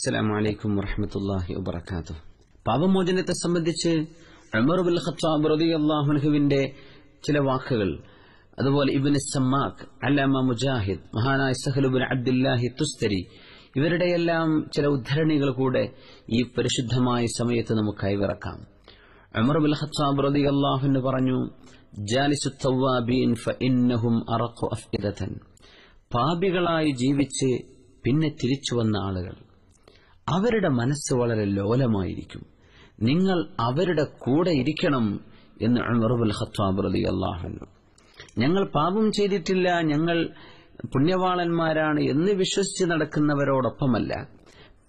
അസ്സലാം വലൈക്കും വറഹമത്തല്ലാഹി വബർക്കാത്തു പാപമോചനത്തെ സംബന്ധിച്ച് അമർ ബുൽ ഖത്താബ് റതി അള്ളാഹുൻഹുവിന്റെ ചില വാക്കുകൾ അതുപോലെ ഇബിൻ സമ്മാഖ് അല്ലാമ മുജാഹിദ് മഹാനായ സഹലുബിൻ അബ്ദുല്ലാഹി തുസ്തരി ഇവരുടെയെല്ലാം ചില ഉദ്ധരണികൾ കൂടെ ഈ പരിശുദ്ധമായ സമയത്ത് നമുക്ക് കൈവിറക്കാം അമർ ബിൽ ഖത്താബ് റതി അള്ളാഹുന് പറഞ്ഞു പാപികളായി ജീവിച്ച് പിന്നെ തിരിച്ചു വന്ന ആളുകൾ അവരുടെ മനസ്സ് വളരെ ലോലമായിരിക്കും നിങ്ങൾ അവരുടെ കൂടെ ഇരിക്കണം എന്ന് ഉമർബുൽ ഖത്താബ് അലി അള്ളാഹു ഞങ്ങൾ പാപം ചെയ്തിട്ടില്ല ഞങ്ങൾ പുണ്യവാളന്മാരാണ് എന്ന് വിശ്വസിച്ച് നടക്കുന്നവരോടൊപ്പമല്ല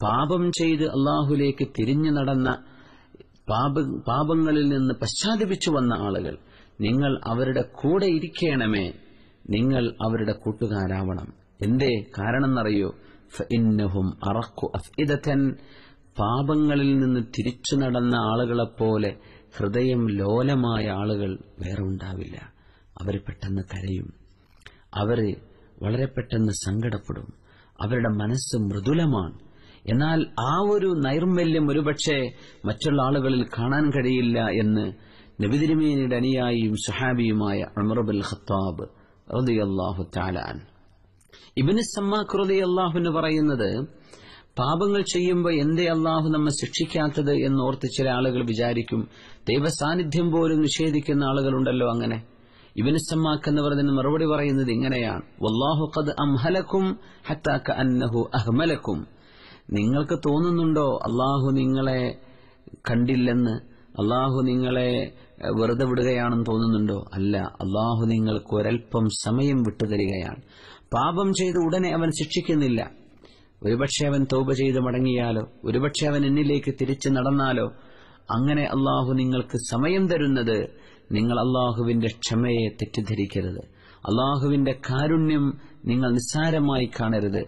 പാപം ചെയ്ത് അള്ളാഹുലേക്ക് തിരിഞ്ഞു നടന്ന പാപങ്ങളിൽ നിന്ന് പശ്ചാത്തപിച്ചു വന്ന ആളുകൾ നിങ്ങൾ അവരുടെ കൂടെ ഇരിക്കണമേ നിങ്ങൾ അവരുടെ കൂട്ടുകാരാവണം എന്തേ എന്നറിയോ ഫഇന്നഹും അറക്കു അഫ്ഇദതൻ പാപങ്ങളിൽ നിന്ന് തിരിച്ചു നടന്ന ആളുകളെപ്പോലെ ഹൃദയം ലോലമായ ആളുകൾ വേറെ ഉണ്ടാവില്ല അവർ പെട്ടെന്ന് കരയും അവർ വളരെ പെട്ടെന്ന് സങ്കടപ്പെടും അവരുടെ മനസ്സ് മൃദുലമാണ് എന്നാൽ ആ ഒരു നൈർമല്യം ഒരുപക്ഷെ മറ്റുള്ള ആളുകളിൽ കാണാൻ കഴിയില്ല എന്ന് നബിതിരുമേനിയുടെ അനുയായിയും സഹാബിയുമായ അമറുബുൽ ഖത്താബ് റദിയല്ലാഹു താലാൻ ഇബിന് സമ്മാക്രതി അള്ളാഹു പറയുന്നത് പാപങ്ങൾ ചെയ്യുമ്പോൾ എന്തേ അള്ളാഹു നമ്മെ ശിക്ഷിക്കാത്തത് എന്നോർത്ത് ചില ആളുകൾ വിചാരിക്കും ദൈവസാന്നിധ്യം പോലും നിഷേധിക്കുന്ന ആളുകളുണ്ടല്ലോ അങ്ങനെ ഇബിന് സമ്മാക്ക് എന്ന് മറുപടി പറയുന്നത് ഇങ്ങനെയാണ് വല്ലാഹു ഖദ് അന്നഹു അഹ്മലക്കും നിങ്ങൾക്ക് തോന്നുന്നുണ്ടോ അള്ളാഹു നിങ്ങളെ കണ്ടില്ലെന്ന് അള്ളാഹു നിങ്ങളെ വെറുതെ വിടുകയാണെന്ന് തോന്നുന്നുണ്ടോ അല്ല അള്ളാഹു നിങ്ങൾക്ക് ഒരൽപ്പം സമയം വിട്ടുതരികയാണ് പാപം ചെയ്ത് ഉടനെ അവൻ ശിക്ഷിക്കുന്നില്ല ഒരുപക്ഷെ അവൻ തൗബ ചെയ്ത് മടങ്ങിയാലോ ഒരുപക്ഷെ അവൻ എന്നിലേക്ക് തിരിച്ചു നടന്നാലോ അങ്ങനെ അള്ളാഹു നിങ്ങൾക്ക് സമയം തരുന്നത് നിങ്ങൾ അള്ളാഹുവിന്റെ ക്ഷമയെ തെറ്റിദ്ധരിക്കരുത് അള്ളാഹുവിന്റെ കാരുണ്യം നിങ്ങൾ നിസ്സാരമായി കാണരുത്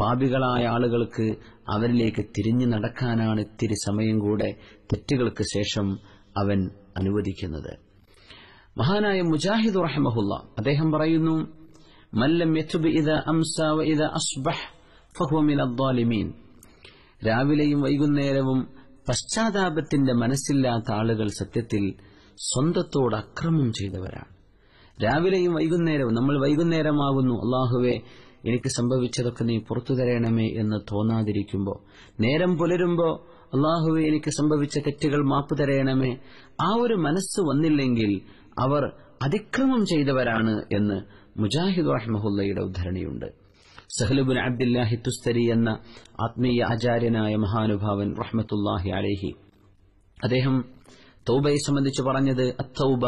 പാപികളായ ആളുകൾക്ക് അവരിലേക്ക് തിരിഞ്ഞു നടക്കാനാണ് ഇത്തിരി സമയം കൂടെ തെറ്റുകൾക്ക് ശേഷം അവൻ അനുവദിക്കുന്നത് മഹാനായ മുജാഹിദ് റഹമഹുല്ല അദ്ദേഹം പറയുന്നു من യത്തുബ് അംസ വ ഇത അസ്ബഹ് ഫഹുവ മിനൽ ളാലിമീൻ രാവിലെയും വൈകുന്നേരവും പശ്ചാത്താപത്തിന്റെ മനസ്സില്ലാത്ത ആളുകൾ സത്യത്തിൽ സ്വന്തത്തോട് അക്രമം ചെയ്തവരാണ് രാവിലെയും വൈകുന്നേരവും നമ്മൾ വൈകുന്നേരമാകുന്നു അള്ളാഹുവെ എനിക്ക് സംഭവിച്ചതൊക്കെ നീ പുറത്തു തരണമേ എന്ന് തോന്നാതിരിക്കുമ്പോൾ നേരം പുലരുമ്പോൾ അള്ളാഹുവെ എനിക്ക് സംഭവിച്ച തെറ്റുകൾ മാപ്പ് തരയണമേ ആ ഒരു മനസ്സ് വന്നില്ലെങ്കിൽ അവർ അതിക്രമം ചെയ്തവരാണ് എന്ന് മുജാഹിദ് റഹ്മഹുല്ലയുടെ ഉദ്ധരണിയുണ്ട് സഹ്ലുബുൻ അബ്ദില്ലാഹി തുസ്തരി എന്ന ആത്മീയ ആചാര്യനായ മഹാനുഭാവൻ റഹ്മത്തുല്ലാഹി അലേഹി അദ്ദേഹം തൗബയെ സംബന്ധിച്ച് പറഞ്ഞത് അത്തൗബ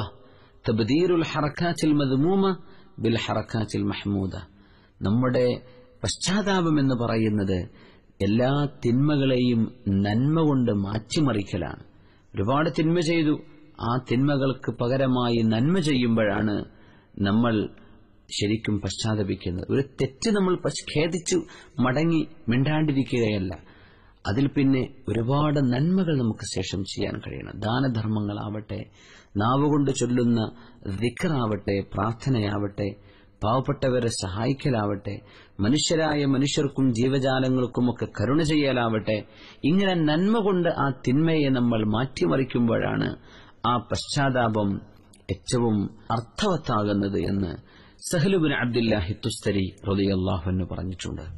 തബ്ദീറുൽ ഹറക്കാച്ചിൽ മദ്മൂമ ബിൽ ഹറക്കാച്ചിൽ മഹ്മൂദ നമ്മുടെ പശ്ചാത്താപം എന്ന് പറയുന്നത് എല്ലാ തിന്മകളെയും നന്മ കൊണ്ട് മാറ്റിമറിക്കലാണ് ഒരുപാട് തിന്മ ചെയ്തു ആ തിന്മകൾക്ക് പകരമായി നന്മ ചെയ്യുമ്പോഴാണ് നമ്മൾ ശരിക്കും പശ്ചാത്തപിക്കുന്നത് ഒരു തെറ്റ് നമ്മൾ ഖേദിച്ചു മടങ്ങി മിണ്ടാണ്ടിരിക്കുകയല്ല അതിൽ പിന്നെ ഒരുപാട് നന്മകൾ നമുക്ക് ശേഷം ചെയ്യാൻ കഴിയണം ദാനധർമ്മങ്ങളാവട്ടെ നാവുകൊണ്ട് ചൊല്ലുന്ന ദിക്കറാവട്ടെ പ്രാർത്ഥനയാവട്ടെ പാവപ്പെട്ടവരെ സഹായിക്കലാവട്ടെ മനുഷ്യരായ മനുഷ്യർക്കും ജീവജാലങ്ങൾക്കുമൊക്കെ കരുണ ചെയ്യലാവട്ടെ ഇങ്ങനെ നന്മ കൊണ്ട് ആ തിന്മയെ നമ്മൾ മാറ്റിമറിക്കുമ്പോഴാണ് ആ പശ്ചാത്താപം ഏറ്റവും അർത്ഥവത്താകുന്നത് എന്ന് സഹലുബിൻ അബ്ദുല്ലാഹി തുസ്തരി റതിയല്ലാഹു എന്ന് പറഞ്ഞിട്ടുണ്ട്